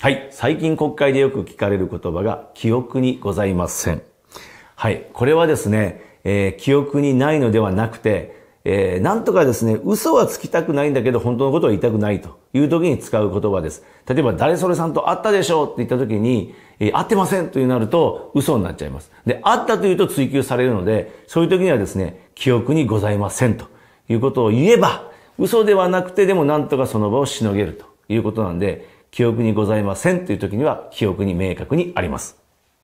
はい。最近国会でよく聞かれる言葉が、記憶にございません。はい。これはですね、えー、記憶にないのではなくて、えー、なんとかですね、嘘はつきたくないんだけど、本当のことは言いたくないという時に使う言葉です。例えば、誰それさんと会ったでしょうって言った時に、えー、会ってませんとなると、嘘になっちゃいます。で、会ったというと追求されるので、そういう時にはですね、記憶にございませんということを言えば、嘘ではなくてでもなんとかその場をしのげるということなんで、記憶にございませんという時には記憶に明確にあります。